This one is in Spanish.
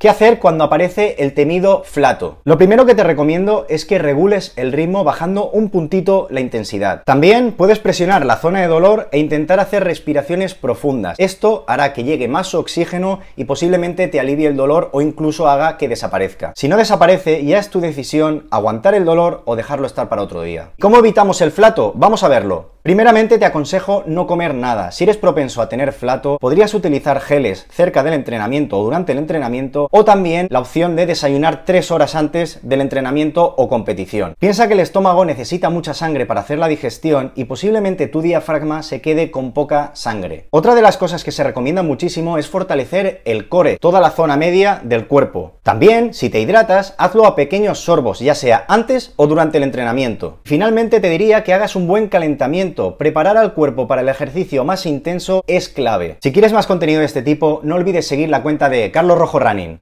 ¿Qué hacer cuando aparece el temido flato? Lo primero que te recomiendo es que regules el ritmo bajando un puntito la intensidad. También puedes presionar la zona de dolor e intentar hacer respiraciones profundas. Esto hará que llegue más oxígeno y posiblemente te alivie el dolor o incluso haga que desaparezca. Si no desaparece, ya es tu decisión aguantar el dolor o dejarlo estar para otro día. ¿Cómo evitamos el flato? Vamos a verlo. Primeramente te aconsejo no comer nada. Si eres propenso a tener flato, podrías utilizar geles cerca del entrenamiento o durante el entrenamiento o también la opción de desayunar tres horas antes del entrenamiento o competición. Piensa que el estómago necesita mucha sangre para hacer la digestión y posiblemente tu diafragma se quede con poca sangre. Otra de las cosas que se recomienda muchísimo es fortalecer el core, toda la zona media del cuerpo. También, si te hidratas, hazlo a pequeños sorbos, ya sea antes o durante el entrenamiento. Finalmente te diría que hagas un buen calentamiento preparar al cuerpo para el ejercicio más intenso es clave. Si quieres más contenido de este tipo, no olvides seguir la cuenta de Carlos Rojo Running.